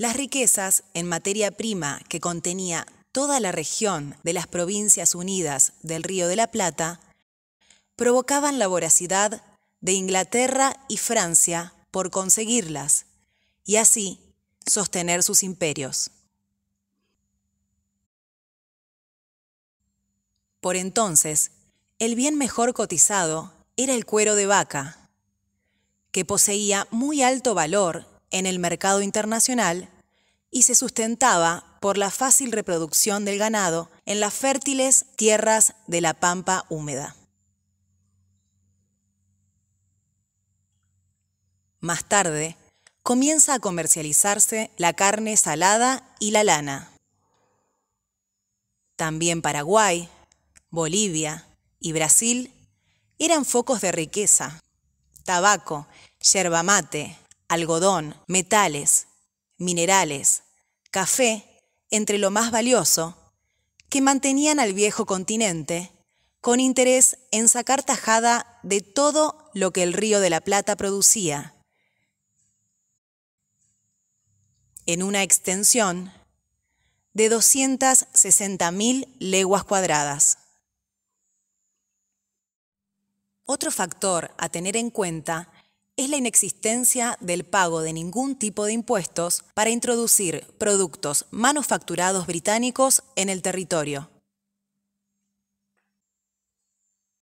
Las riquezas en materia prima que contenía toda la región de las provincias unidas del Río de la Plata provocaban la voracidad de Inglaterra y Francia por conseguirlas y así sostener sus imperios. Por entonces, el bien mejor cotizado era el cuero de vaca, que poseía muy alto valor en el mercado internacional y se sustentaba por la fácil reproducción del ganado en las fértiles tierras de la pampa húmeda. Más tarde, comienza a comercializarse la carne salada y la lana. También Paraguay, Bolivia y Brasil eran focos de riqueza. Tabaco, yerba mate, algodón, metales, minerales, café, entre lo más valioso, que mantenían al viejo continente con interés en sacar tajada de todo lo que el río de la Plata producía. En una extensión de 260.000 leguas cuadradas. Otro factor a tener en cuenta es la inexistencia del pago de ningún tipo de impuestos para introducir productos manufacturados británicos en el territorio.